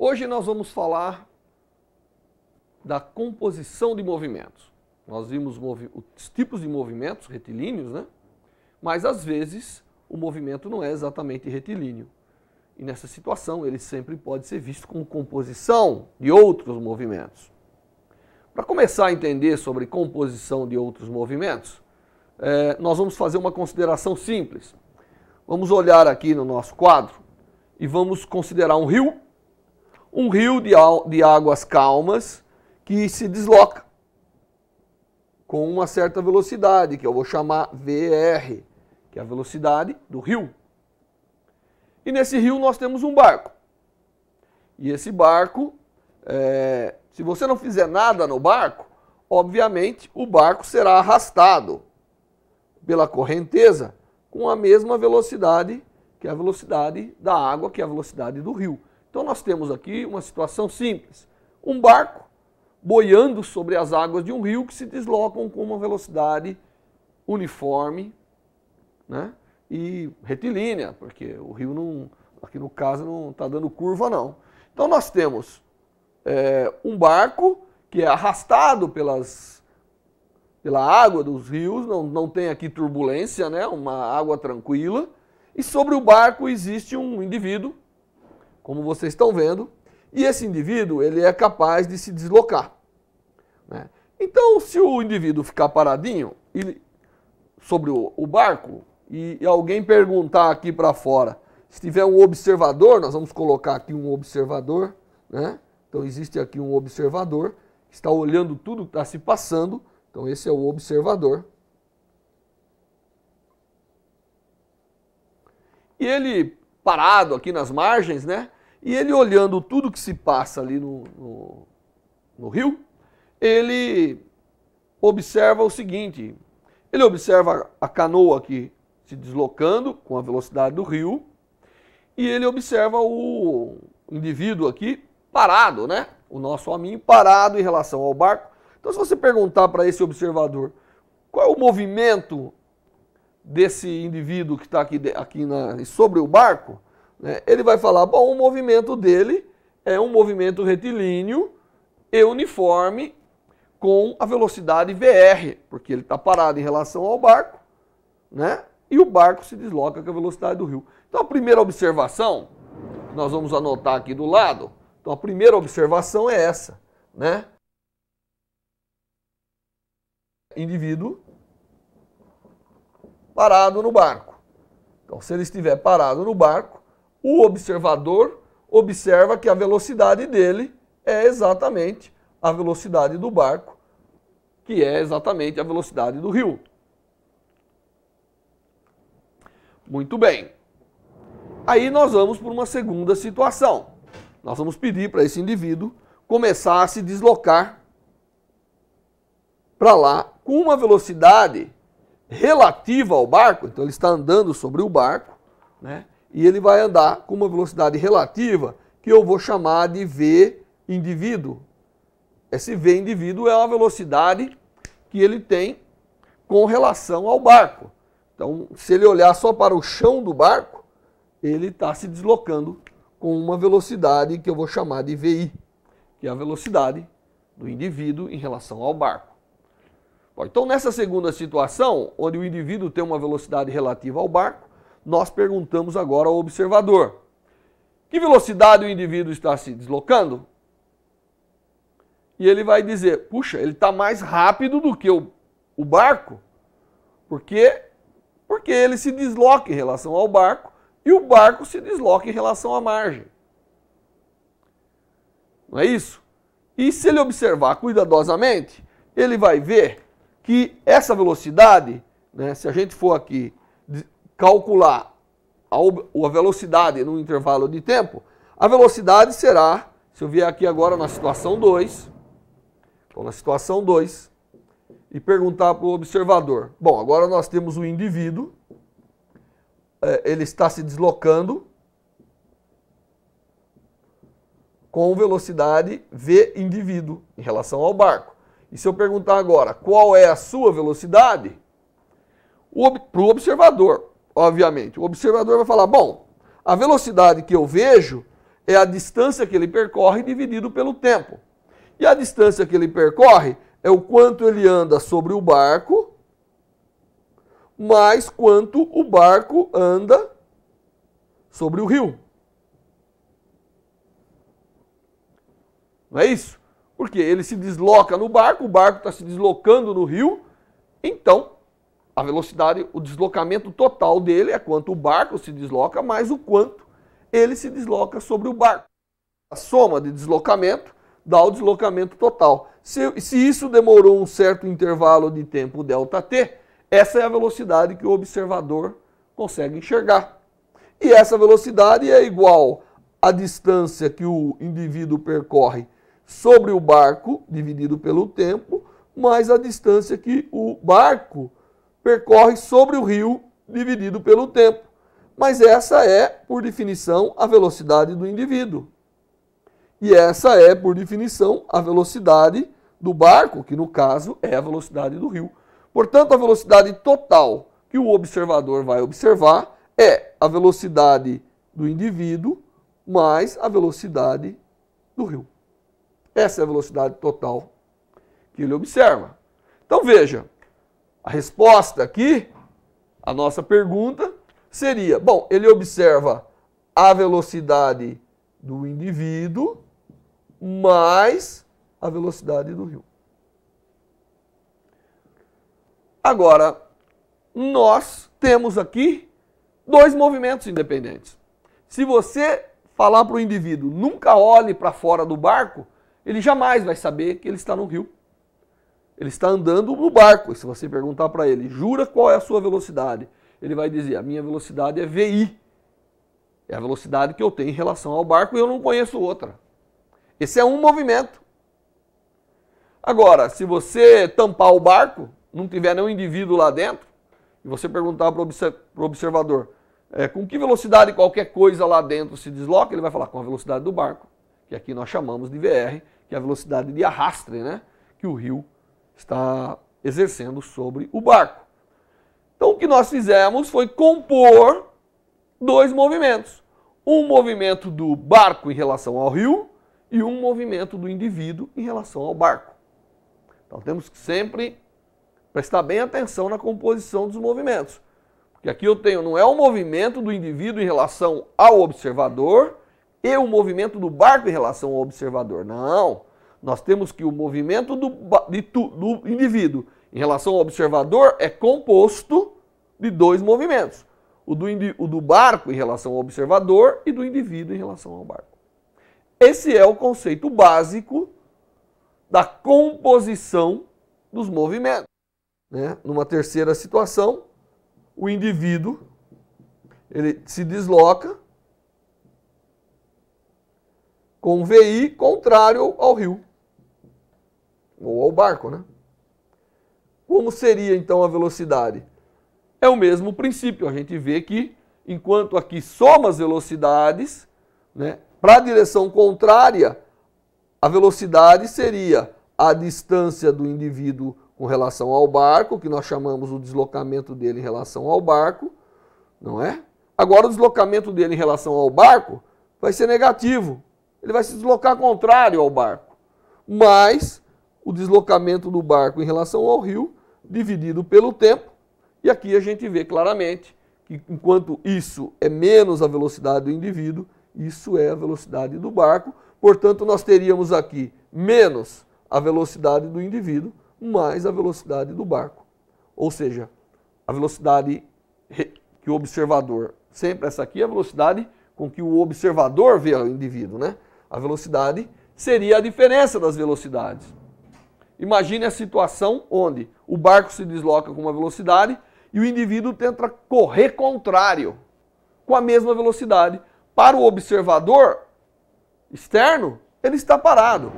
Hoje nós vamos falar da composição de movimentos. Nós vimos os tipos de movimentos retilíneos, né? Mas às vezes o movimento não é exatamente retilíneo. E nessa situação ele sempre pode ser visto como composição de outros movimentos. Para começar a entender sobre composição de outros movimentos, é, nós vamos fazer uma consideração simples. Vamos olhar aqui no nosso quadro e vamos considerar um rio um rio de, de águas calmas que se desloca com uma certa velocidade, que eu vou chamar VR, que é a velocidade do rio. E nesse rio nós temos um barco. E esse barco, é, se você não fizer nada no barco, obviamente o barco será arrastado pela correnteza com a mesma velocidade que a velocidade da água, que é a velocidade do rio. Então nós temos aqui uma situação simples: um barco boiando sobre as águas de um rio que se deslocam com uma velocidade uniforme né? e retilínea, porque o rio não, aqui no caso não está dando curva não. Então nós temos é, um barco que é arrastado pelas, pela água dos rios, não, não tem aqui turbulência, né? uma água tranquila, e sobre o barco existe um indivíduo como vocês estão vendo, e esse indivíduo ele é capaz de se deslocar. Né? Então, se o indivíduo ficar paradinho ele, sobre o, o barco e, e alguém perguntar aqui para fora, se tiver um observador, nós vamos colocar aqui um observador, né? Então existe aqui um observador que está olhando tudo que está se passando. Então esse é o observador. E ele parado aqui nas margens, né? E ele olhando tudo que se passa ali no, no, no rio, ele observa o seguinte: ele observa a canoa aqui se deslocando com a velocidade do rio, e ele observa o indivíduo aqui parado, né? O nosso amigo parado em relação ao barco. Então, se você perguntar para esse observador qual é o movimento desse indivíduo que está aqui, aqui na, sobre o barco, né? Ele vai falar, bom, o movimento dele é um movimento retilíneo e uniforme com a velocidade VR, porque ele está parado em relação ao barco, né? E o barco se desloca com a velocidade do rio. Então a primeira observação, que nós vamos anotar aqui do lado, então a primeira observação é essa, né? Indivíduo parado no barco. Então se ele estiver parado no barco, o observador observa que a velocidade dele é exatamente a velocidade do barco, que é exatamente a velocidade do rio. Muito bem. Aí nós vamos para uma segunda situação. Nós vamos pedir para esse indivíduo começar a se deslocar para lá com uma velocidade relativa ao barco, então ele está andando sobre o barco, né? e ele vai andar com uma velocidade relativa que eu vou chamar de V indivíduo. Esse V indivíduo é a velocidade que ele tem com relação ao barco. Então, se ele olhar só para o chão do barco, ele está se deslocando com uma velocidade que eu vou chamar de VI, que é a velocidade do indivíduo em relação ao barco. Bom, então, nessa segunda situação, onde o indivíduo tem uma velocidade relativa ao barco, nós perguntamos agora ao observador: que velocidade o indivíduo está se deslocando? E ele vai dizer: puxa, ele está mais rápido do que o, o barco, porque, porque ele se desloca em relação ao barco e o barco se desloca em relação à margem. Não é isso? E se ele observar cuidadosamente, ele vai ver que essa velocidade, né, se a gente for aqui calcular a velocidade num intervalo de tempo, a velocidade será, se eu vier aqui agora na situação 2, então na situação 2, e perguntar para o observador, bom, agora nós temos o um indivíduo, é, ele está se deslocando com velocidade v indivíduo em relação ao barco. E se eu perguntar agora qual é a sua velocidade, para o observador, obviamente. O observador vai falar: bom, a velocidade que eu vejo é a distância que ele percorre dividido pelo tempo. E a distância que ele percorre é o quanto ele anda sobre o barco, mais quanto o barco anda sobre o rio. Não é isso? Porque ele se desloca no barco, o barco está se deslocando no rio, então a velocidade, o deslocamento total dele é quanto o barco se desloca, mais o quanto ele se desloca sobre o barco. A soma de deslocamento dá o deslocamento total. Se, se isso demorou um certo intervalo de tempo, delta t, essa é a velocidade que o observador consegue enxergar. E essa velocidade é igual à distância que o indivíduo percorre sobre o barco, dividido pelo tempo, mais a distância que o barco percorre sobre o rio dividido pelo tempo. Mas essa é, por definição, a velocidade do indivíduo. E essa é, por definição, a velocidade do barco, que no caso é a velocidade do rio. Portanto, a velocidade total que o observador vai observar é a velocidade do indivíduo mais a velocidade do rio. Essa é a velocidade total que ele observa. Então veja, a resposta aqui, a nossa pergunta, seria: bom, ele observa a velocidade do indivíduo mais a velocidade do rio. Agora, nós temos aqui dois movimentos independentes. Se você falar para o indivíduo nunca olhe para fora do barco, ele jamais vai saber que ele está no rio. Ele está andando no barco. E se você perguntar para ele, jura qual é a sua velocidade? Ele vai dizer, a minha velocidade é VI. É a velocidade que eu tenho em relação ao barco e eu não conheço outra. Esse é um movimento. Agora, se você tampar o barco, não tiver nenhum indivíduo lá dentro, e você perguntar para o observador é, com que velocidade qualquer coisa lá dentro se desloca, ele vai falar com a velocidade do barco, que aqui nós chamamos de VR, que é a velocidade de arrastre né, que o rio está exercendo sobre o barco. Então, o que nós fizemos foi compor dois movimentos: um movimento do barco em relação ao rio e um movimento do indivíduo em relação ao barco. Então, temos que sempre prestar bem atenção na composição dos movimentos. Porque aqui eu tenho, não é o movimento do indivíduo em relação ao observador e o movimento do barco em relação ao observador. Não. Nós temos que o movimento do, de, do indivíduo em relação ao observador é composto de dois movimentos: o do, o do barco em relação ao observador e do indivíduo em relação ao barco. Esse é o conceito básico da composição dos movimentos. Né? Numa terceira situação, o indivíduo ele se desloca com um VI contrário ao rio ou ao barco, né? Como seria então a velocidade? É o mesmo princípio, a gente vê que enquanto aqui soma as velocidades, né, para a direção contrária, a velocidade seria a distância do indivíduo com relação ao barco, que nós chamamos o deslocamento dele em relação ao barco, não é? Agora o deslocamento dele em relação ao barco vai ser negativo. Ele vai se deslocar contrário ao barco. Mas o deslocamento do barco em relação ao rio, dividido pelo tempo. E aqui a gente vê claramente que enquanto isso é menos a velocidade do indivíduo, isso é a velocidade do barco. Portanto, nós teríamos aqui menos a velocidade do indivíduo, mais a velocidade do barco. Ou seja, a velocidade que o observador, sempre essa aqui é a velocidade com que o observador vê o indivíduo, né? A velocidade seria a diferença das velocidades. Imagine a situação onde o barco se desloca com uma velocidade e o indivíduo tenta correr contrário com a mesma velocidade. Para o observador externo, ele está parado.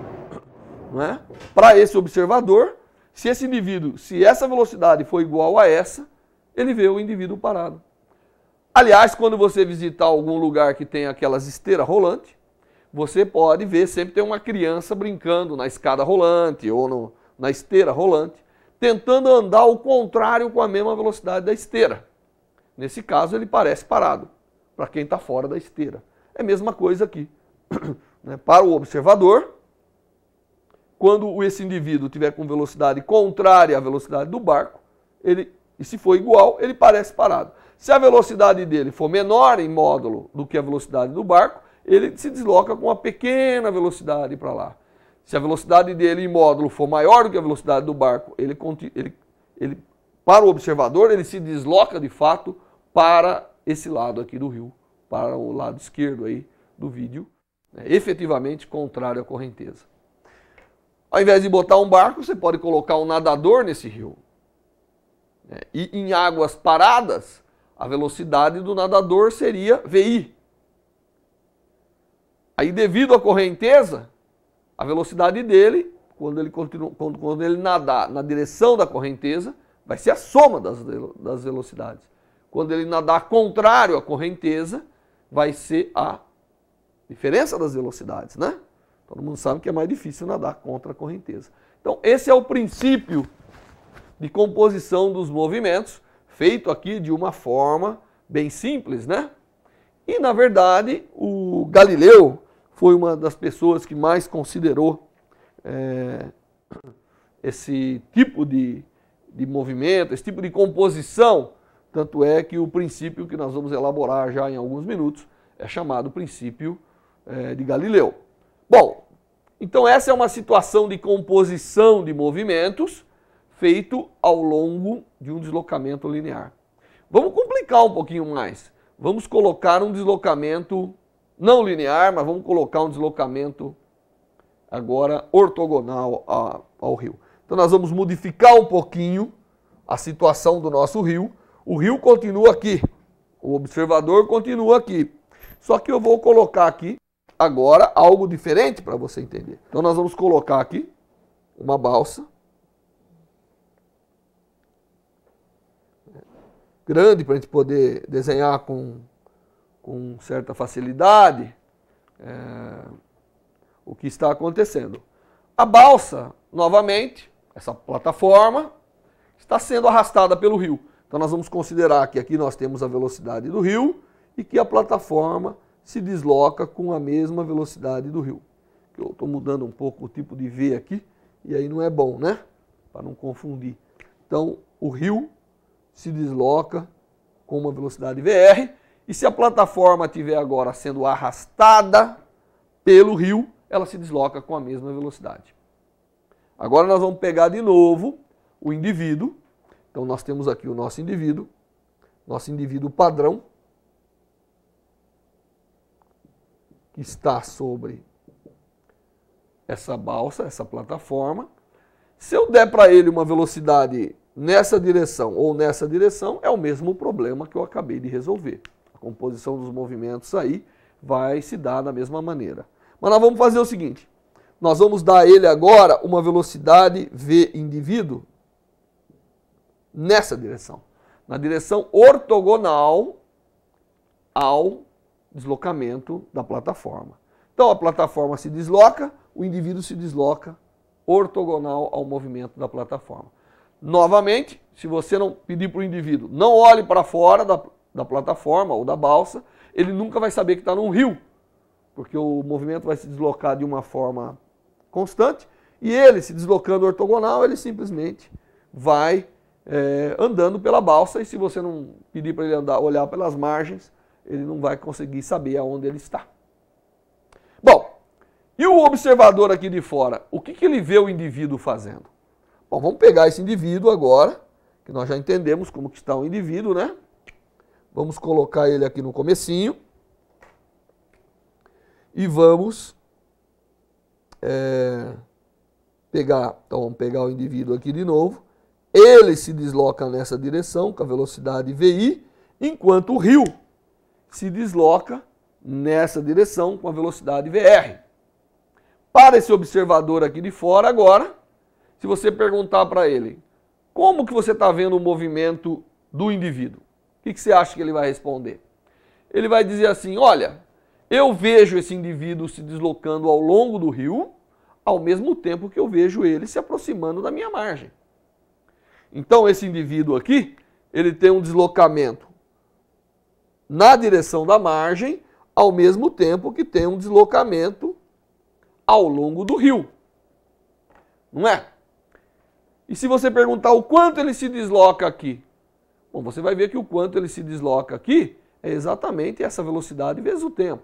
É? Para esse observador, se esse indivíduo, se essa velocidade for igual a essa, ele vê o indivíduo parado. Aliás, quando você visitar algum lugar que tem aquelas esteiras rolantes, você pode ver, sempre tem uma criança brincando na escada rolante ou no, na esteira rolante, tentando andar ao contrário com a mesma velocidade da esteira. Nesse caso, ele parece parado, para quem está fora da esteira. É a mesma coisa aqui. Né? para o observador, quando esse indivíduo tiver com velocidade contrária à velocidade do barco, ele, e se for igual, ele parece parado. Se a velocidade dele for menor em módulo do que a velocidade do barco, ele se desloca com uma pequena velocidade para lá. Se a velocidade dele em módulo for maior do que a velocidade do barco, ele, ele, ele, para o observador, ele se desloca de fato para esse lado aqui do rio, para o lado esquerdo aí do vídeo, né? efetivamente contrário à correnteza. Ao invés de botar um barco, você pode colocar um nadador nesse rio. Né? E em águas paradas, a velocidade do nadador seria VI, Aí, devido à correnteza, a velocidade dele, quando ele, continua, quando, quando ele nadar na direção da correnteza, vai ser a soma das, das velocidades. Quando ele nadar contrário à correnteza, vai ser a diferença das velocidades, né? Todo mundo sabe que é mais difícil nadar contra a correnteza. Então, esse é o princípio de composição dos movimentos, feito aqui de uma forma bem simples, né? E, na verdade, o Galileu foi uma das pessoas que mais considerou é, esse tipo de, de movimento, esse tipo de composição. Tanto é que o princípio que nós vamos elaborar já em alguns minutos é chamado princípio é, de Galileu. Bom, então essa é uma situação de composição de movimentos feito ao longo de um deslocamento linear. Vamos complicar um pouquinho mais. Vamos colocar um deslocamento não linear, mas vamos colocar um deslocamento agora ortogonal a, ao rio. Então nós vamos modificar um pouquinho a situação do nosso rio. O rio continua aqui, o observador continua aqui. Só que eu vou colocar aqui agora algo diferente para você entender. Então nós vamos colocar aqui uma balsa. Grande para a gente poder desenhar com com certa facilidade é, o que está acontecendo. A balsa, novamente, essa plataforma, está sendo arrastada pelo rio. Então nós vamos considerar que aqui nós temos a velocidade do rio e que a plataforma se desloca com a mesma velocidade do rio. Eu estou mudando um pouco o tipo de V aqui e aí não é bom, né? Para não confundir. Então o rio se desloca com uma velocidade VR e se a plataforma estiver agora sendo arrastada pelo rio, ela se desloca com a mesma velocidade. Agora nós vamos pegar de novo o indivíduo. Então nós temos aqui o nosso indivíduo, nosso indivíduo padrão, que está sobre essa balsa, essa plataforma. Se eu der para ele uma velocidade nessa direção ou nessa direção, é o mesmo problema que eu acabei de resolver composição dos movimentos aí vai se dar da mesma maneira. Mas nós vamos fazer o seguinte: nós vamos dar a ele agora uma velocidade v indivíduo nessa direção, na direção ortogonal ao deslocamento da plataforma. Então a plataforma se desloca, o indivíduo se desloca ortogonal ao movimento da plataforma. Novamente, se você não pedir para o indivíduo, não olhe para fora da, da plataforma ou da balsa, ele nunca vai saber que está num rio, porque o movimento vai se deslocar de uma forma constante e ele, se deslocando ortogonal, ele simplesmente vai é, andando pela balsa e se você não pedir para ele andar, olhar pelas margens, ele não vai conseguir saber aonde ele está. Bom, e o observador aqui de fora, o que, que ele vê o indivíduo fazendo? Bom, vamos pegar esse indivíduo agora, que nós já entendemos como que está o indivíduo, né? Vamos colocar ele aqui no comecinho. E vamos é, pegar, então vamos pegar o indivíduo aqui de novo. Ele se desloca nessa direção com a velocidade VI, enquanto o rio se desloca nessa direção com a velocidade VR. Para esse observador aqui de fora agora, se você perguntar para ele como que você está vendo o movimento do indivíduo, o que, que você acha que ele vai responder? Ele vai dizer assim: olha, eu vejo esse indivíduo se deslocando ao longo do rio, ao mesmo tempo que eu vejo ele se aproximando da minha margem. Então, esse indivíduo aqui, ele tem um deslocamento na direção da margem, ao mesmo tempo que tem um deslocamento ao longo do rio. Não é? E se você perguntar o quanto ele se desloca aqui? Bom, você vai ver que o quanto ele se desloca aqui é exatamente essa velocidade vezes o tempo.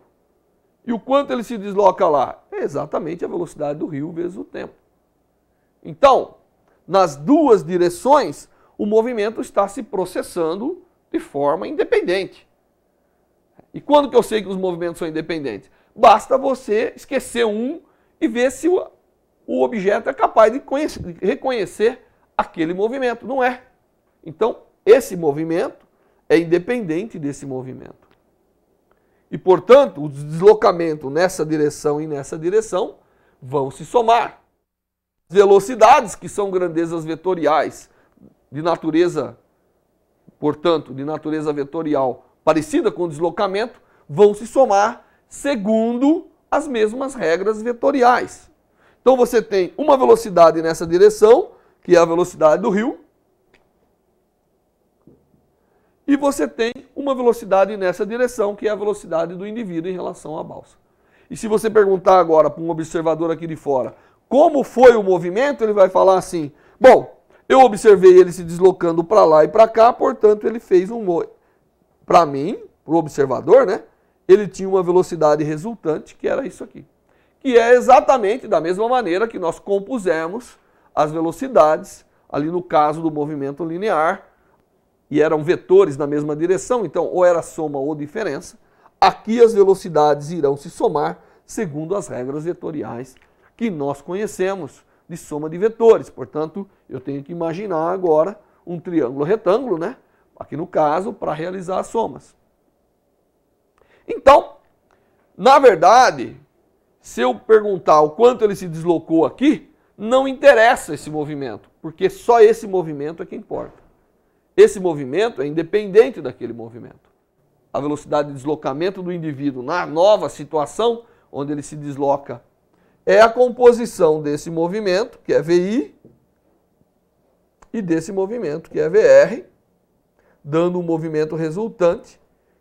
E o quanto ele se desloca lá? É exatamente a velocidade do rio vezes o tempo. Então, nas duas direções, o movimento está se processando de forma independente. E quando que eu sei que os movimentos são independentes? Basta você esquecer um e ver se o, objeto é capaz de, conhecer, de reconhecer aquele movimento. Não é. Então, esse movimento é independente desse movimento. E, portanto, o deslocamento nessa direção e nessa direção vão se somar. Velocidades, que são grandezas vetoriais, de natureza, portanto, de natureza vetorial parecida com o deslocamento, vão se somar segundo as mesmas regras vetoriais. Então você tem uma velocidade nessa direção, que é a velocidade do rio, e você tem uma velocidade nessa direção, que é a velocidade do indivíduo em relação à balsa. E se você perguntar agora para um observador aqui de fora como foi o movimento, ele vai falar assim: bom, eu observei ele se deslocando para lá e para cá, portanto ele fez um. Para mim, para o observador, né? Ele tinha uma velocidade resultante que era isso aqui. Que é exatamente da mesma maneira que nós compusemos as velocidades, ali no caso do movimento linear, e eram vetores na mesma direção, então ou era soma ou diferença. Aqui as velocidades irão se somar segundo as regras vetoriais que nós conhecemos de soma de vetores. Portanto, eu tenho que imaginar agora um triângulo retângulo, né? Aqui no caso, para realizar as somas. Então, na verdade, se eu perguntar o quanto ele se deslocou aqui, não interessa esse movimento, porque só esse movimento é que importa. Esse movimento é independente daquele movimento. A velocidade de deslocamento do indivíduo na nova situação onde ele se desloca é a composição desse movimento, que é VI, e desse movimento, que é VR, dando o um movimento resultante,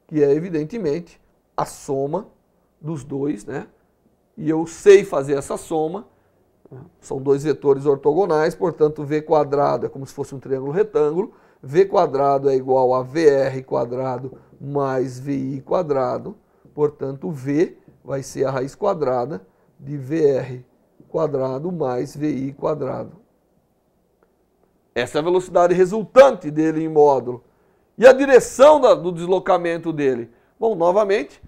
que é evidentemente a soma dos dois, né? E eu sei fazer essa soma. São dois vetores ortogonais, portanto, V quadrado é como se fosse um triângulo retângulo. V quadrado é igual a VR quadrado mais VI quadrado, portanto V vai ser a raiz quadrada de VR quadrado mais VI quadrado. Essa é a velocidade resultante dele em módulo. E a direção do deslocamento dele? Bom, novamente,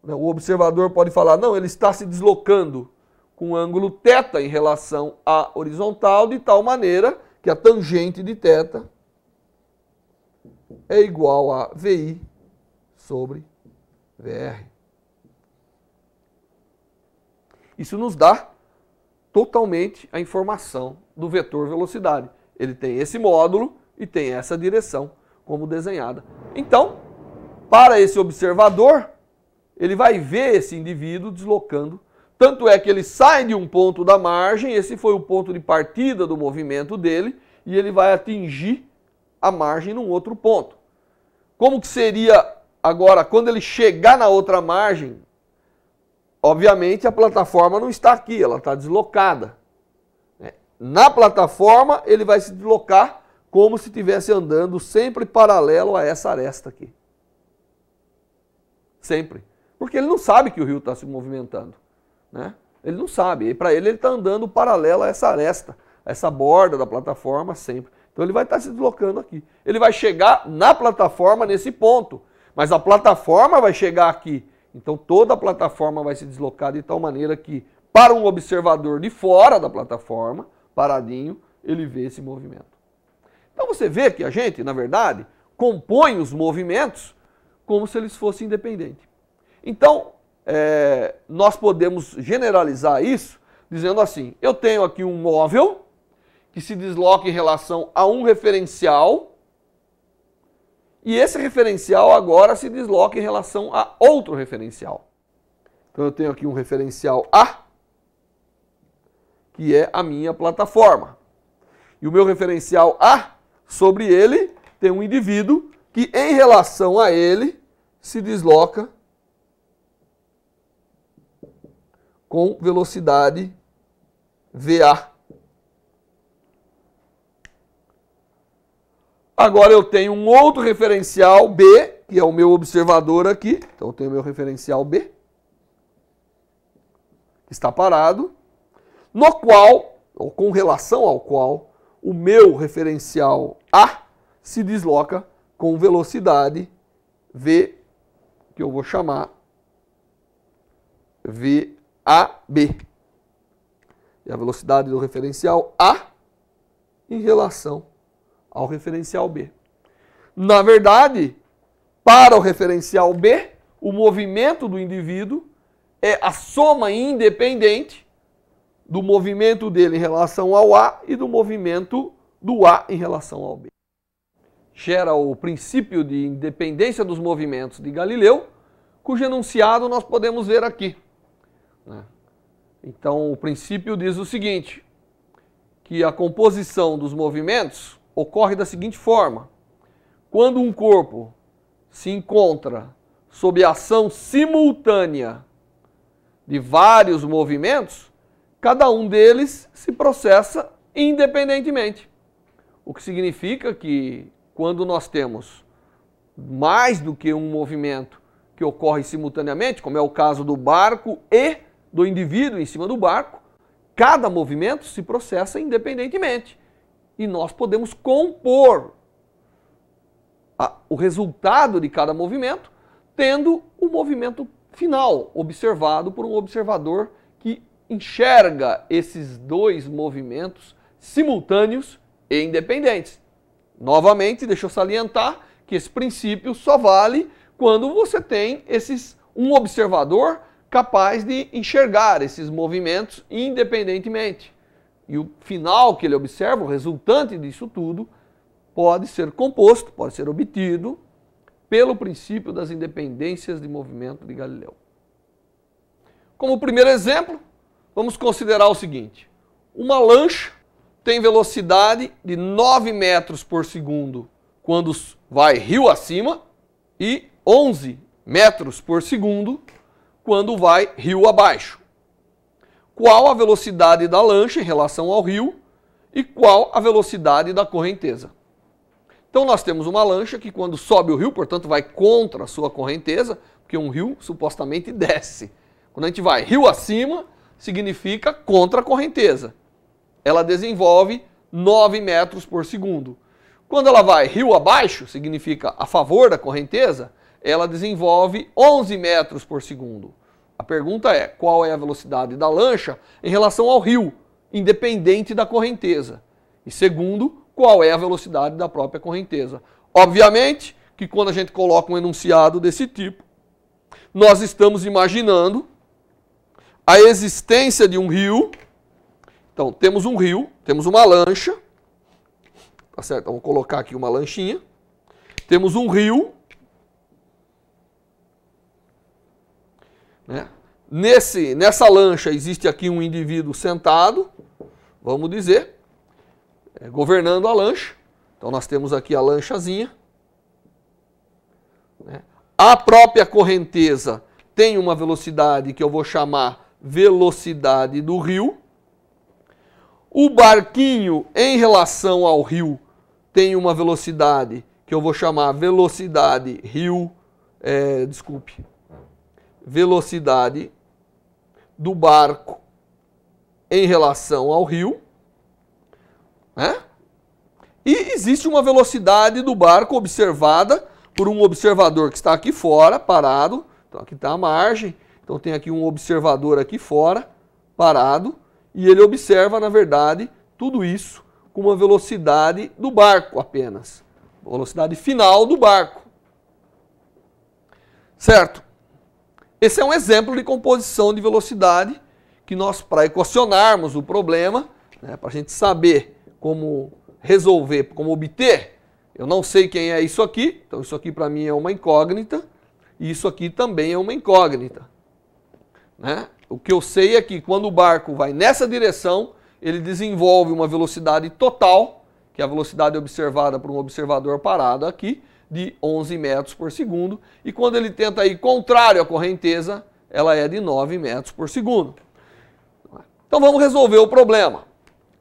né, o observador pode falar, não, ele está se deslocando com ângulo θ em relação à horizontal, de tal maneira que a tangente de θ é igual a VI sobre VR. Isso nos dá totalmente a informação do vetor velocidade. Ele tem esse módulo e tem essa direção como desenhada. Então, para esse observador, ele vai ver esse indivíduo deslocando. Tanto é que ele sai de um ponto da margem, esse foi o ponto de partida do movimento dele, e ele vai atingir a margem num outro ponto. Como que seria agora quando ele chegar na outra margem? Obviamente a plataforma não está aqui, ela está deslocada. É, na plataforma ele vai se deslocar como se estivesse andando sempre paralelo a essa aresta aqui. Sempre. Porque ele não sabe que o rio está se movimentando. Né? Ele não sabe. E para ele, ele está andando paralelo a essa aresta, a essa borda da plataforma sempre. Então ele vai estar se deslocando aqui. Ele vai chegar na plataforma nesse ponto, mas a plataforma vai chegar aqui. Então toda a plataforma vai se deslocar de tal maneira que, para um observador de fora da plataforma, paradinho, ele vê esse movimento. Então você vê que a gente, na verdade, compõe os movimentos como se eles fossem independentes. Então, é, nós podemos generalizar isso dizendo assim: eu tenho aqui um móvel que se desloca em relação a um referencial, e esse referencial agora se desloca em relação a outro referencial. Então eu tenho aqui um referencial A, que é a minha plataforma. E o meu referencial A, sobre ele, tem um indivíduo que em relação a ele se desloca com velocidade VA. Agora eu tenho um outro referencial B, que é o meu observador aqui. Então eu tenho meu referencial B, que está parado, no qual, ou com relação ao qual, o meu referencial A se desloca com velocidade V, que eu vou chamar VAB. É a velocidade do referencial A em relação ao referencial B. Na verdade, para o referencial B, o movimento do indivíduo é a soma independente do movimento dele em relação ao A e do movimento do A em relação ao B. Gera o princípio de independência dos movimentos de Galileu, cujo enunciado nós podemos ver aqui. Né? Então, o princípio diz o seguinte: que a composição dos movimentos ocorre da seguinte forma: quando um corpo se encontra sob ação simultânea de vários movimentos, cada um deles se processa independentemente. O que significa que quando nós temos mais do que um movimento que ocorre simultaneamente, como é o caso do barco e do indivíduo em cima do barco, cada movimento se processa independentemente e nós podemos compor a, o resultado de cada movimento, tendo o movimento final observado por um observador que enxerga esses dois movimentos simultâneos e independentes. Novamente, deixa eu salientar que esse princípio só vale quando você tem esses um observador capaz de enxergar esses movimentos independentemente e o final que ele observa, o resultante disso tudo, pode ser composto, pode ser obtido pelo princípio das independências de movimento de Galileu. Como primeiro exemplo, vamos considerar o seguinte: uma lancha tem velocidade de 9 metros por segundo quando vai rio acima e 11 metros por segundo quando vai rio abaixo qual a velocidade da lancha em relação ao rio e qual a velocidade da correnteza. Então nós temos uma lancha que quando sobe o rio, portanto vai contra a sua correnteza, porque um rio supostamente desce. Quando a gente vai rio acima, significa contra a correnteza. Ela desenvolve 9 metros por segundo. Quando ela vai rio abaixo, significa a favor da correnteza, ela desenvolve 11 metros por segundo. A pergunta é qual é a velocidade da lancha em relação ao rio, independente da correnteza. E segundo, qual é a velocidade da própria correnteza. Obviamente que quando a gente coloca um enunciado desse tipo, nós estamos imaginando a existência de um rio. Então, temos um rio, temos uma lancha, tá certo? Então, Vamos colocar aqui uma lanchinha. Temos um rio Né? Nesse, nessa lancha existe aqui um indivíduo sentado, vamos dizer, é, governando a lancha. Então nós temos aqui a lanchazinha. Né? A própria correnteza tem uma velocidade que eu vou chamar velocidade do rio. O barquinho em relação ao rio tem uma velocidade que eu vou chamar velocidade rio, é, desculpe, velocidade do barco em relação ao rio, né? E existe uma velocidade do barco observada por um observador que está aqui fora, parado. Então aqui está a margem. Então tem aqui um observador aqui fora, parado, e ele observa, na verdade, tudo isso com uma velocidade do barco apenas. Velocidade final do barco. Certo? Esse é um exemplo de composição de velocidade que nós, para equacionarmos o problema, né, para a gente saber como resolver, como obter, eu não sei quem é isso aqui, então isso aqui para mim é uma incógnita, e isso aqui também é uma incógnita. Né? O que eu sei é que quando o barco vai nessa direção, ele desenvolve uma velocidade total, que é a velocidade observada por um observador parado aqui, de 11 metros por segundo e quando ele tenta ir contrário à correnteza, ela é de 9 metros por segundo. Então vamos resolver o problema.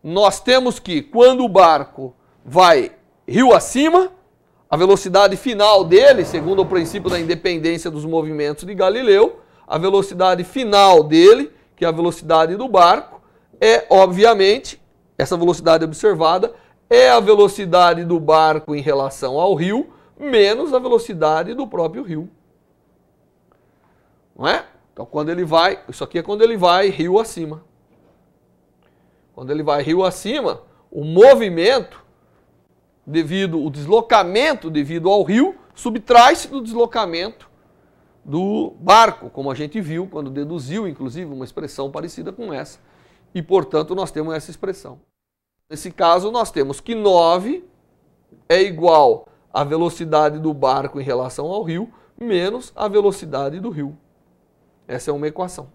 Nós temos que, quando o barco vai rio acima, a velocidade final dele, segundo o princípio da independência dos movimentos de Galileu, a velocidade final dele, que é a velocidade do barco, é obviamente, essa velocidade observada, é a velocidade do barco em relação ao rio, menos a velocidade do próprio rio. Não é? Então quando ele vai, isso aqui é quando ele vai rio acima. Quando ele vai rio acima, o movimento devido o deslocamento devido ao rio subtrai-se do deslocamento do barco, como a gente viu quando deduziu inclusive uma expressão parecida com essa. E portanto nós temos essa expressão. Nesse caso nós temos que 9 é igual a velocidade do barco em relação ao rio menos a velocidade do rio. Essa é uma equação.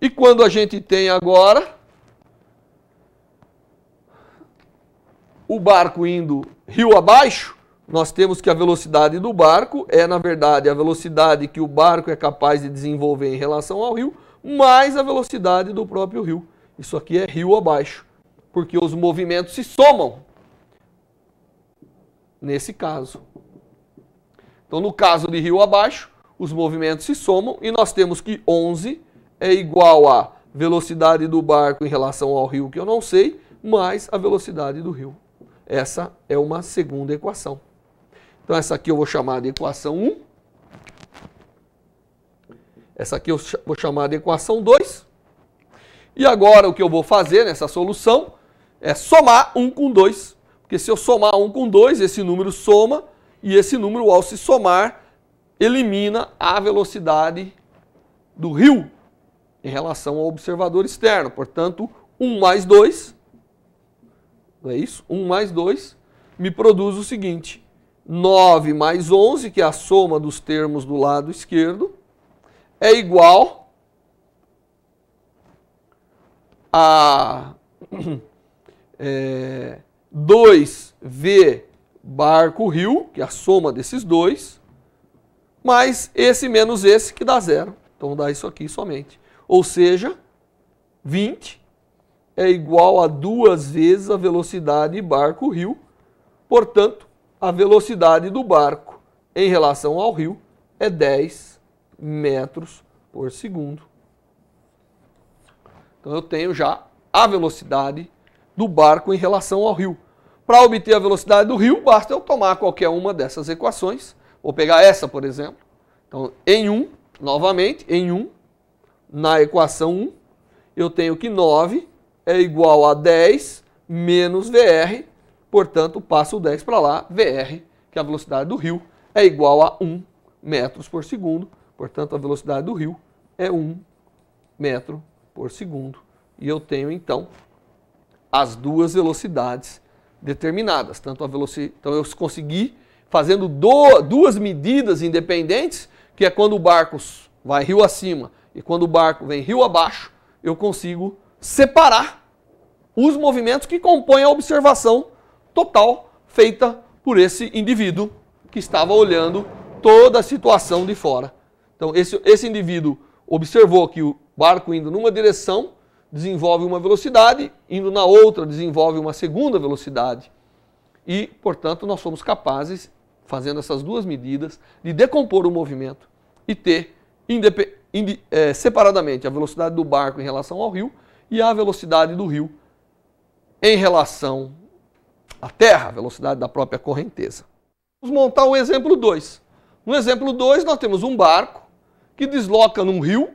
E quando a gente tem agora o barco indo rio abaixo, nós temos que a velocidade do barco é, na verdade, a velocidade que o barco é capaz de desenvolver em relação ao rio, mais a velocidade do próprio rio. Isso aqui é rio abaixo, porque os movimentos se somam nesse caso. Então, no caso de rio abaixo, os movimentos se somam e nós temos que 11 é igual a velocidade do barco em relação ao rio, que eu não sei, mais a velocidade do rio. Essa é uma segunda equação. Então, essa aqui eu vou chamar de equação 1. Essa aqui eu vou chamar de equação 2. E agora o que eu vou fazer nessa solução é somar 1 com 2 porque se eu somar 1 com 2, esse número soma, e esse número, ao se somar, elimina a velocidade do rio em relação ao observador externo. Portanto, 1 mais 2, não é isso? 1 mais 2 me produz o seguinte: 9 mais 11, que é a soma dos termos do lado esquerdo, é igual a. É, 2V barco rio, que é a soma desses dois, mais esse menos esse, que dá zero. Então dá isso aqui somente. Ou seja, 20 é igual a duas vezes a velocidade barco rio. Portanto, a velocidade do barco em relação ao rio é 10 metros por segundo. Então eu tenho já a velocidade do barco em relação ao rio. Para obter a velocidade do rio, basta eu tomar qualquer uma dessas equações. Vou pegar essa, por exemplo. Então, em 1, novamente, em 1, na equação 1, eu tenho que 9 é igual a 10 menos VR. Portanto, passo o 10 para lá, VR, que é a velocidade do rio, é igual a 1 metros por segundo. Portanto, a velocidade do rio é 1 metro por segundo. E eu tenho, então, as duas velocidades determinadas. Tanto a velocidade. Então eu consegui fazendo do, duas medidas independentes, que é quando o barco vai rio acima e quando o barco vem rio abaixo, eu consigo separar os movimentos que compõem a observação total feita por esse indivíduo que estava olhando toda a situação de fora. Então esse, esse indivíduo observou que o barco indo numa direção desenvolve uma velocidade, indo na outra desenvolve uma segunda velocidade. E, portanto, nós somos capazes, fazendo essas duas medidas, de decompor o movimento e ter é, separadamente a velocidade do barco em relação ao rio e a velocidade do rio em relação à terra, a velocidade da própria correnteza. Vamos montar o exemplo 2. No exemplo 2, nós temos um barco que desloca num rio,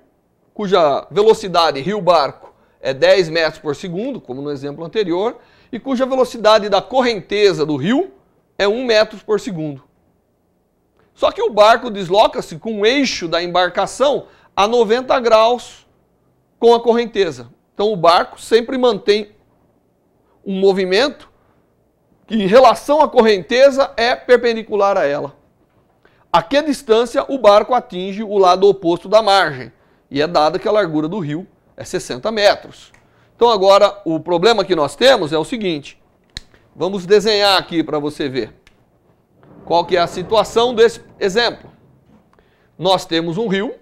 cuja velocidade rio-barco é 10 metros por segundo, como no exemplo anterior, e cuja velocidade da correnteza do rio é 1 metro por segundo. Só que o barco desloca-se com o eixo da embarcação a 90 graus com a correnteza. Então o barco sempre mantém um movimento que, em relação à correnteza, é perpendicular a ela. A que distância o barco atinge o lado oposto da margem? E é dada que a largura do rio é 60 metros. Então agora o problema que nós temos é o seguinte. Vamos desenhar aqui para você ver qual que é a situação desse exemplo. Nós temos um rio.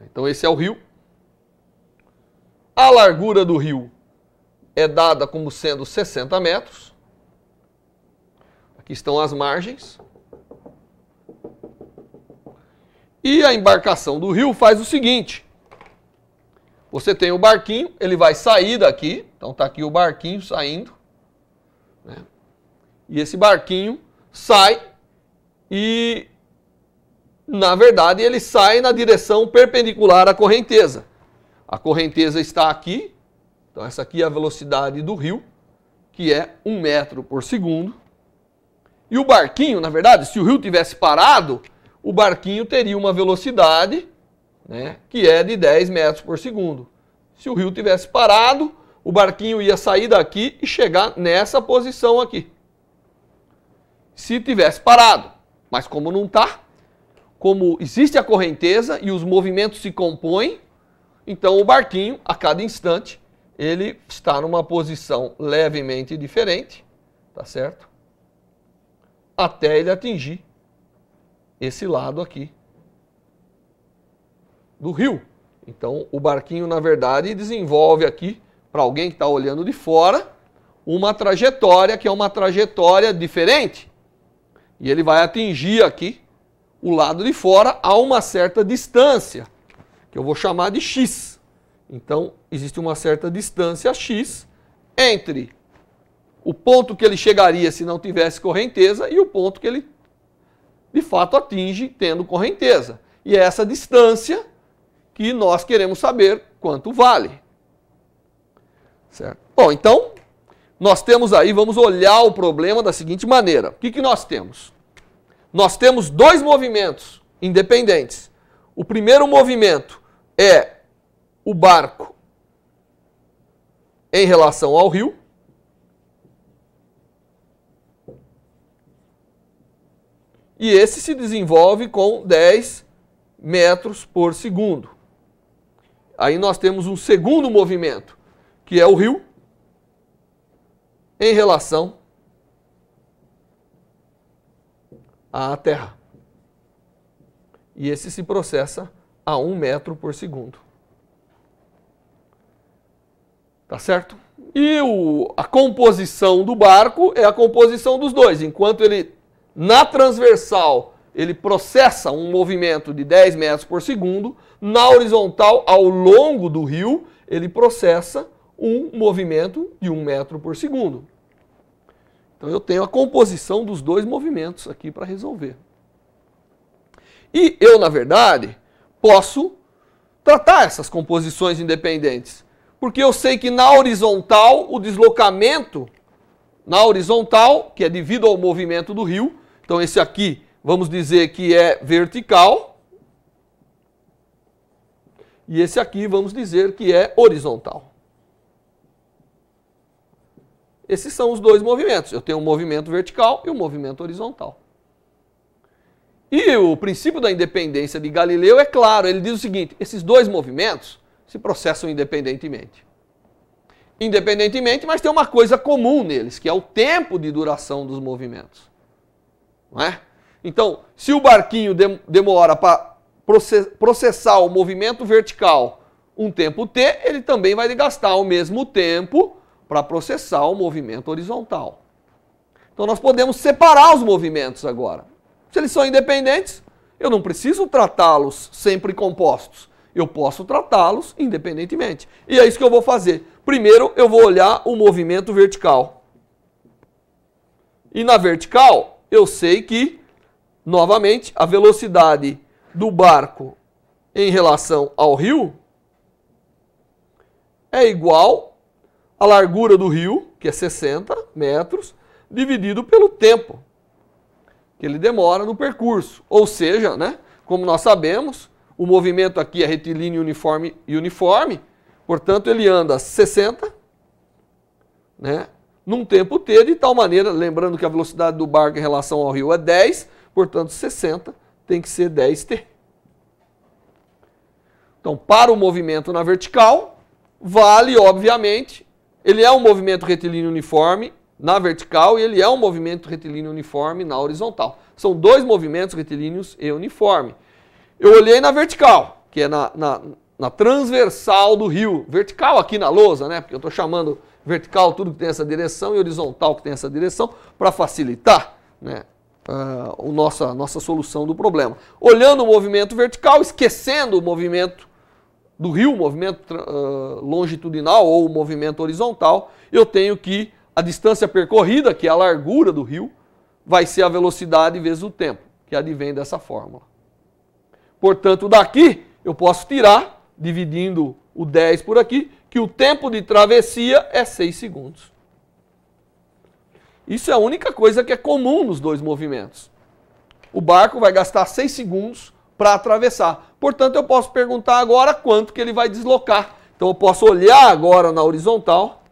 Então esse é o rio. A largura do rio é dada como sendo 60 metros. Aqui estão as margens. E a embarcação do rio faz o seguinte: você tem o barquinho, ele vai sair daqui, então está aqui o barquinho saindo, né? e esse barquinho sai e, na verdade, ele sai na direção perpendicular à correnteza. A correnteza está aqui, então essa aqui é a velocidade do rio, que é um metro por segundo. E o barquinho, na verdade, se o rio tivesse parado, o barquinho teria uma velocidade né, que é de 10 metros por segundo. Se o rio tivesse parado, o barquinho ia sair daqui e chegar nessa posição aqui. Se tivesse parado, mas como não está, como existe a correnteza e os movimentos se compõem, então o barquinho, a cada instante, ele está numa posição levemente diferente, tá certo? Até ele atingir esse lado aqui do rio. Então, o barquinho, na verdade, desenvolve aqui, para alguém que está olhando de fora, uma trajetória que é uma trajetória diferente. E ele vai atingir aqui o lado de fora a uma certa distância, que eu vou chamar de x. Então, existe uma certa distância x entre o ponto que ele chegaria se não tivesse correnteza e o ponto que ele de fato atinge tendo correnteza. E é essa distância que nós queremos saber quanto vale. Certo? Bom, então nós temos aí, vamos olhar o problema da seguinte maneira. O que, que nós temos? Nós temos dois movimentos independentes. O primeiro movimento é o barco em relação ao rio, E esse se desenvolve com 10 metros por segundo. Aí nós temos um segundo movimento, que é o rio em relação à Terra. E esse se processa a 1 metro por segundo. Tá certo? E o, a composição do barco é a composição dos dois. Enquanto ele na transversal, ele processa um movimento de 10 metros por segundo. Na horizontal, ao longo do rio, ele processa um movimento de 1 metro por segundo. Então eu tenho a composição dos dois movimentos aqui para resolver. E eu, na verdade, posso tratar essas composições independentes. Porque eu sei que na horizontal, o deslocamento na horizontal, que é devido ao movimento do rio, então, esse aqui, vamos dizer que é vertical. E esse aqui, vamos dizer que é horizontal. Esses são os dois movimentos. Eu tenho um movimento vertical e um movimento horizontal. E o princípio da independência de Galileu é claro, ele diz o seguinte: esses dois movimentos se processam independentemente. Independentemente, mas tem uma coisa comum neles, que é o tempo de duração dos movimentos. É? Então, se o barquinho demora para processar o movimento vertical um tempo t, ele também vai gastar o mesmo tempo para processar o movimento horizontal. Então, nós podemos separar os movimentos agora. Se eles são independentes, eu não preciso tratá-los sempre compostos. Eu posso tratá-los independentemente. E é isso que eu vou fazer. Primeiro, eu vou olhar o movimento vertical. E na vertical, eu sei que, novamente, a velocidade do barco em relação ao rio é igual à largura do rio, que é 60 metros, dividido pelo tempo que ele demora no percurso. Ou seja, né, como nós sabemos, o movimento aqui é retilíneo uniforme e uniforme, portanto ele anda 60 né, num tempo t de tal maneira, lembrando que a velocidade do barco em relação ao rio é 10, portanto 60 tem que ser 10t. Então, para o movimento na vertical, vale, obviamente, ele é um movimento retilíneo uniforme na vertical e ele é um movimento retilíneo uniforme na horizontal. São dois movimentos retilíneos e uniforme. Eu olhei na vertical, que é na, na, na transversal do rio. Vertical aqui na lousa, né? Porque eu estou chamando vertical, tudo que tem essa direção, e horizontal, que tem essa direção, para facilitar né, uh, o nossa, a nossa solução do problema. Olhando o movimento vertical, esquecendo o movimento do rio, o movimento uh, longitudinal ou o movimento horizontal, eu tenho que a distância percorrida, que é a largura do rio, vai ser a velocidade vezes o tempo, que advém dessa fórmula. Portanto, daqui eu posso tirar, dividindo o 10 por aqui, que o tempo de travessia é 6 segundos. Isso é a única coisa que é comum nos dois movimentos. O barco vai gastar 6 segundos para atravessar. Portanto, eu posso perguntar agora quanto que ele vai deslocar. Então eu posso olhar agora na horizontal.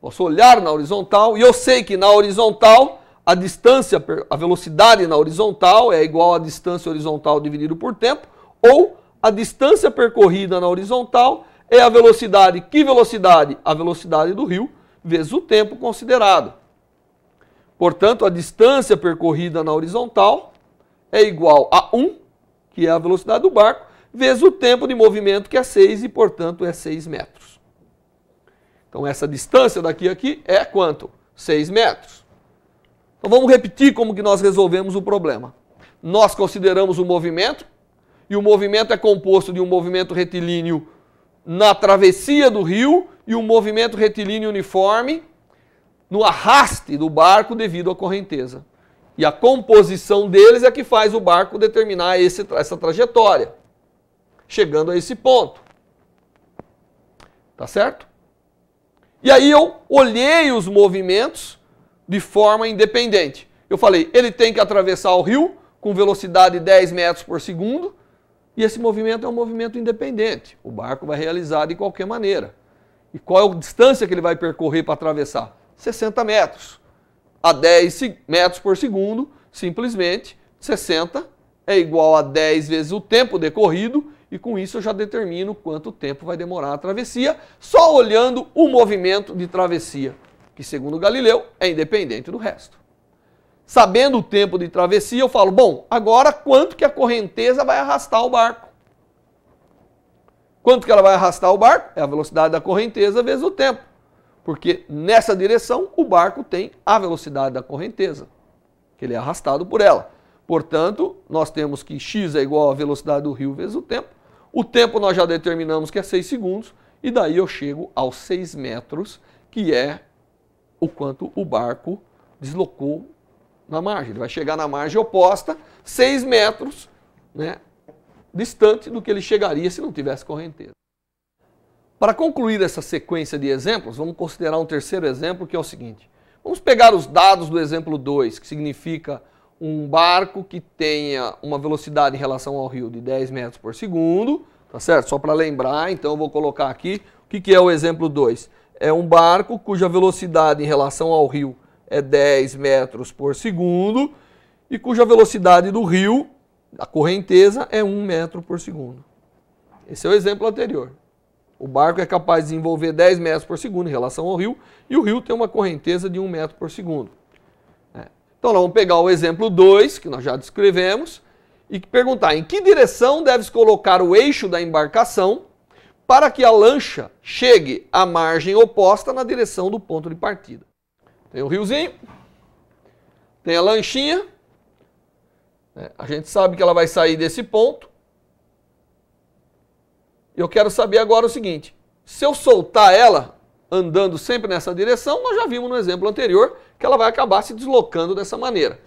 Posso olhar na horizontal e eu sei que na horizontal a distância, a velocidade na horizontal é igual à distância horizontal dividido por tempo, ou a distância percorrida na horizontal é a velocidade. Que velocidade? A velocidade do rio vezes o tempo considerado. Portanto, a distância percorrida na horizontal é igual a 1, que é a velocidade do barco, vezes o tempo de movimento, que é 6, e, portanto, é 6 metros. Então, essa distância daqui a aqui é quanto? 6 metros. Então, vamos repetir como que nós resolvemos o problema. Nós consideramos o movimento e o movimento é composto de um movimento retilíneo na travessia do rio e um movimento retilíneo uniforme no arraste do barco devido à correnteza. E a composição deles é que faz o barco determinar esse, essa trajetória, chegando a esse ponto. Tá certo? E aí eu olhei os movimentos de forma independente. Eu falei, ele tem que atravessar o rio com velocidade 10 metros por segundo, e esse movimento é um movimento independente. O barco vai realizar de qualquer maneira. E qual é a distância que ele vai percorrer para atravessar? 60 metros. A 10 metros por segundo, simplesmente, 60 é igual a 10 vezes o tempo decorrido, e com isso eu já determino quanto tempo vai demorar a travessia, só olhando o movimento de travessia, que segundo Galileu é independente do resto sabendo o tempo de travessia, eu falo: bom, agora quanto que a correnteza vai arrastar o barco? Quanto que ela vai arrastar o barco? É a velocidade da correnteza vezes o tempo. Porque nessa direção o barco tem a velocidade da correnteza, que ele é arrastado por ela. Portanto, nós temos que x é igual à velocidade do rio vezes o tempo. O tempo nós já determinamos que é 6 segundos, e daí eu chego aos 6 metros, que é o quanto o barco deslocou na margem. Ele vai chegar na margem oposta, 6 metros né, distante do que ele chegaria se não tivesse correnteza. Para concluir essa sequência de exemplos, vamos considerar um terceiro exemplo que é o seguinte. Vamos pegar os dados do exemplo 2, que significa um barco que tenha uma velocidade em relação ao rio de 10 metros por segundo, tá certo? Só para lembrar, então eu vou colocar aqui, o que, que é o exemplo 2? É um barco cuja velocidade em relação ao rio é 10 metros por segundo e cuja velocidade do rio, a correnteza, é 1 metro por segundo. Esse é o exemplo anterior. O barco é capaz de desenvolver 10 metros por segundo em relação ao rio e o rio tem uma correnteza de 1 metro por segundo. É. Então, vamos pegar o exemplo 2, que nós já descrevemos, e perguntar em que direção se colocar o eixo da embarcação para que a lancha chegue à margem oposta na direção do ponto de partida. Tem o riozinho, tem a lanchinha. Né? A gente sabe que ela vai sair desse ponto. Eu quero saber agora o seguinte: se eu soltar ela andando sempre nessa direção, nós já vimos no exemplo anterior que ela vai acabar se deslocando dessa maneira.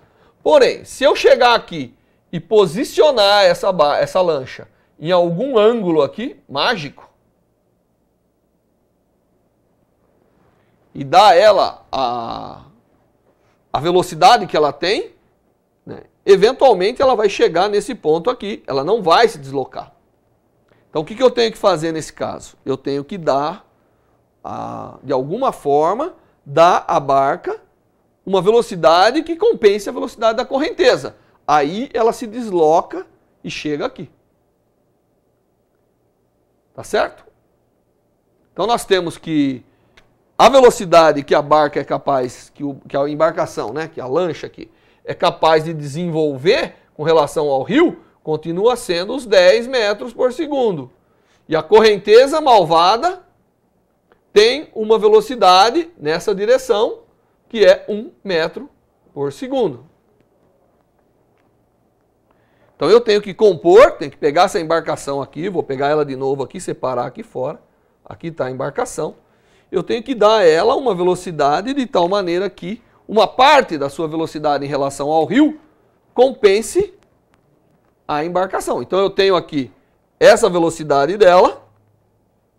Porém, se eu chegar aqui e posicionar essa, essa lancha em algum ângulo aqui, mágico, e dá a ela a, a velocidade que ela tem, né, eventualmente ela vai chegar nesse ponto aqui, ela não vai se deslocar. Então o que, que eu tenho que fazer nesse caso? Eu tenho que dar, a, de alguma forma, dar à barca uma velocidade que compense a velocidade da correnteza. Aí ela se desloca e chega aqui. Tá certo? Então nós temos que a velocidade que a barca é capaz, que, o, que a embarcação, né, que a lancha aqui, é capaz de desenvolver com relação ao rio, continua sendo os 10 metros por segundo. E a correnteza malvada tem uma velocidade nessa direção que é 1 metro por segundo. Então eu tenho que compor, tenho que pegar essa embarcação aqui, vou pegar ela de novo aqui, separar aqui fora. Aqui está a embarcação eu tenho que dar a ela uma velocidade de tal maneira que uma parte da sua velocidade em relação ao rio compense a embarcação. Então eu tenho aqui essa velocidade dela,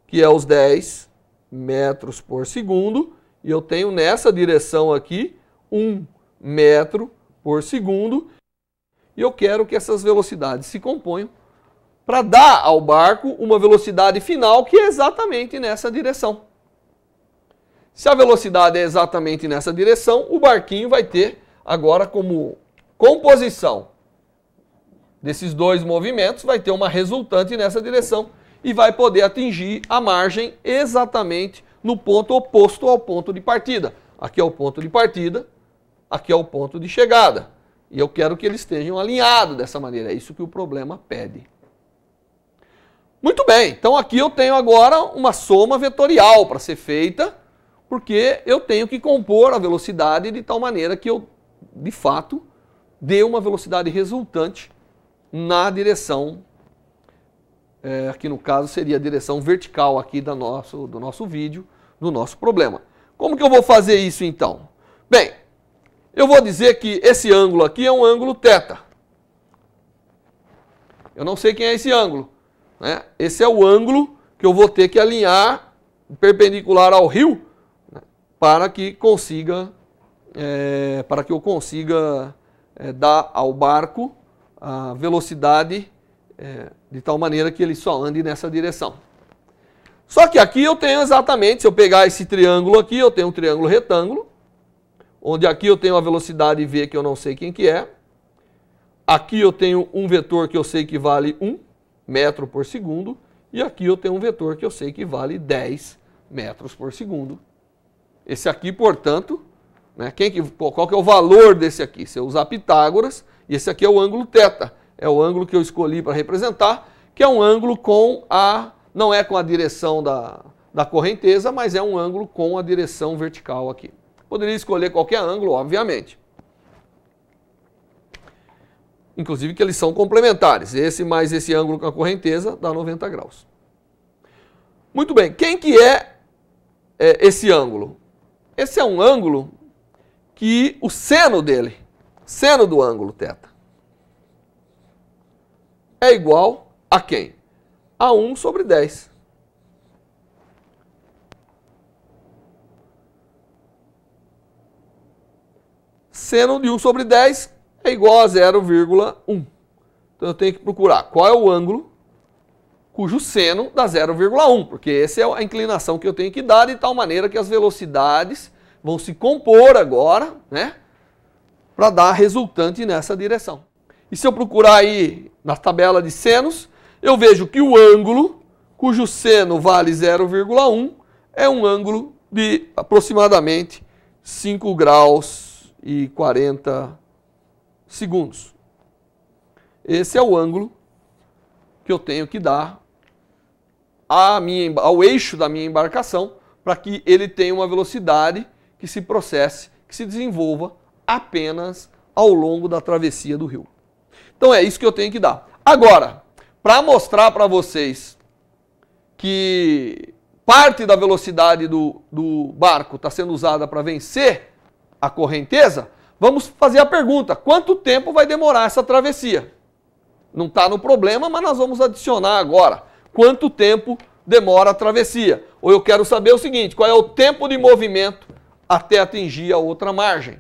que é os 10 metros por segundo, e eu tenho nessa direção aqui 1 metro por segundo, e eu quero que essas velocidades se componham para dar ao barco uma velocidade final que é exatamente nessa direção. Se a velocidade é exatamente nessa direção, o barquinho vai ter agora como composição desses dois movimentos, vai ter uma resultante nessa direção e vai poder atingir a margem exatamente no ponto oposto ao ponto de partida. Aqui é o ponto de partida, aqui é o ponto de chegada. E eu quero que eles estejam alinhados dessa maneira. É isso que o problema pede. Muito bem, então aqui eu tenho agora uma soma vetorial para ser feita porque eu tenho que compor a velocidade de tal maneira que eu, de fato, dê uma velocidade resultante na direção, é, que no caso seria a direção vertical aqui da nosso, do nosso vídeo, do nosso problema. Como que eu vou fazer isso então? Bem, eu vou dizer que esse ângulo aqui é um ângulo θ. Eu não sei quem é esse ângulo. Né? Esse é o ângulo que eu vou ter que alinhar perpendicular ao rio para que consiga, é, para que eu consiga é, dar ao barco a velocidade é, de tal maneira que ele só ande nessa direção. Só que aqui eu tenho exatamente, se eu pegar esse triângulo aqui, eu tenho um triângulo retângulo, onde aqui eu tenho a velocidade v que eu não sei quem que é, aqui eu tenho um vetor que eu sei que vale 1 metro por segundo, e aqui eu tenho um vetor que eu sei que vale 10 metros por segundo. Esse aqui, portanto, né, quem que, qual que é o valor desse aqui? Se eu usar Pitágoras, e esse aqui é o ângulo θ, é o ângulo que eu escolhi para representar, que é um ângulo com a, não é com a direção da, da correnteza, mas é um ângulo com a direção vertical aqui. Poderia escolher qualquer ângulo, obviamente. Inclusive que eles são complementares. Esse mais esse ângulo com a correnteza dá 90 graus. Muito bem, quem que é, é esse ângulo? Esse é um ângulo que o seno dele, seno do ângulo θ, é igual a quem? A 1 sobre 10. Seno de 1 sobre 10 é igual a 0,1. Então eu tenho que procurar qual é o ângulo cujo seno dá 0,1, porque essa é a inclinação que eu tenho que dar de tal maneira que as velocidades vão se compor agora, né? Para dar resultante nessa direção. E se eu procurar aí na tabela de senos, eu vejo que o ângulo cujo seno vale 0,1 é um ângulo de aproximadamente 5 graus e 40 segundos. Esse é o ângulo que eu tenho que dar minha, ao eixo da minha embarcação para que ele tenha uma velocidade que se processe, que se desenvolva apenas ao longo da travessia do rio. Então é isso que eu tenho que dar. Agora, para mostrar para vocês que parte da velocidade do, do barco está sendo usada para vencer a correnteza, vamos fazer a pergunta: quanto tempo vai demorar essa travessia? Não está no problema, mas nós vamos adicionar agora quanto tempo demora a travessia. Ou eu quero saber o seguinte: qual é o tempo de movimento até atingir a outra margem?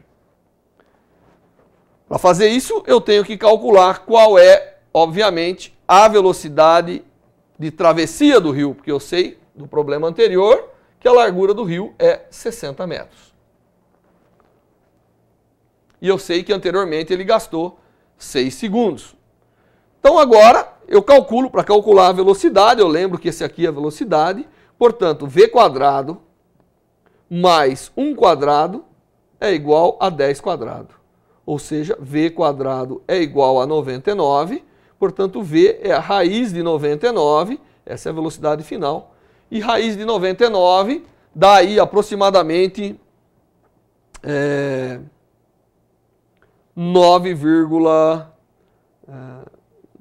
Para fazer isso, eu tenho que calcular qual é, obviamente, a velocidade de travessia do rio, porque eu sei do problema anterior que a largura do rio é 60 metros. E eu sei que anteriormente ele gastou 6 segundos. Então agora eu calculo, para calcular a velocidade, eu lembro que esse aqui é a velocidade, portanto, v quadrado mais 1 quadrado é igual a 10 quadrado. Ou seja, v quadrado é igual a 99, portanto, v é a raiz de 99, essa é a velocidade final, e raiz de 99 dá aí aproximadamente é, 9,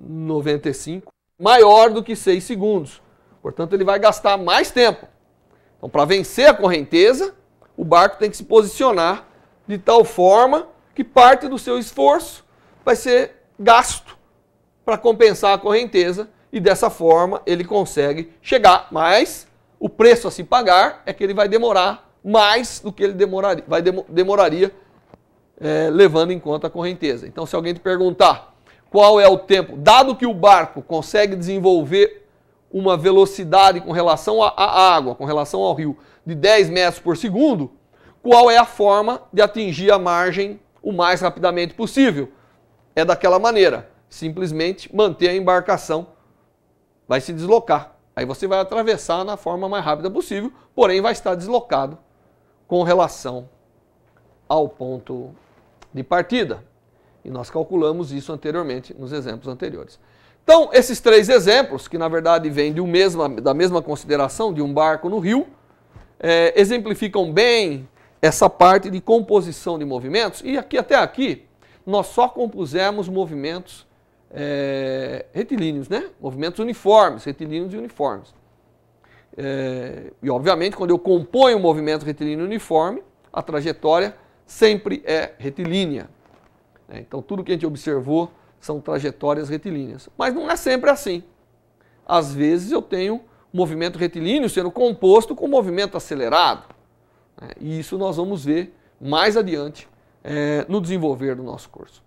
95, maior do que 6 segundos. Portanto, ele vai gastar mais tempo. Então, para vencer a correnteza, o barco tem que se posicionar de tal forma que parte do seu esforço vai ser gasto para compensar a correnteza e dessa forma ele consegue chegar. Mas o preço a se pagar é que ele vai demorar mais do que ele demoraria, vai demoraria é, levando em conta a correnteza. Então, se alguém te perguntar qual é o tempo. Dado que o barco consegue desenvolver uma velocidade com relação à água, com relação ao rio, de 10 metros por segundo, qual é a forma de atingir a margem o mais rapidamente possível? É daquela maneira, simplesmente manter a embarcação, vai se deslocar. Aí você vai atravessar na forma mais rápida possível, porém vai estar deslocado com relação ao ponto de partida. E nós calculamos isso anteriormente, nos exemplos anteriores. Então, esses três exemplos, que na verdade vêm de um mesma, da mesma consideração, de um barco no rio, é, exemplificam bem essa parte de composição de movimentos. E aqui até aqui, nós só compusemos movimentos é, retilíneos, né? Movimentos uniformes, retilíneos e uniformes. É, e obviamente, quando eu componho um movimento retilíneo uniforme, a trajetória sempre é retilínea. Né? Então, tudo que a gente observou são trajetórias retilíneas. Mas não é sempre assim. Às vezes eu tenho movimento retilíneo sendo composto com movimento acelerado. Né? E isso nós vamos ver mais adiante eh, no desenvolver do nosso curso.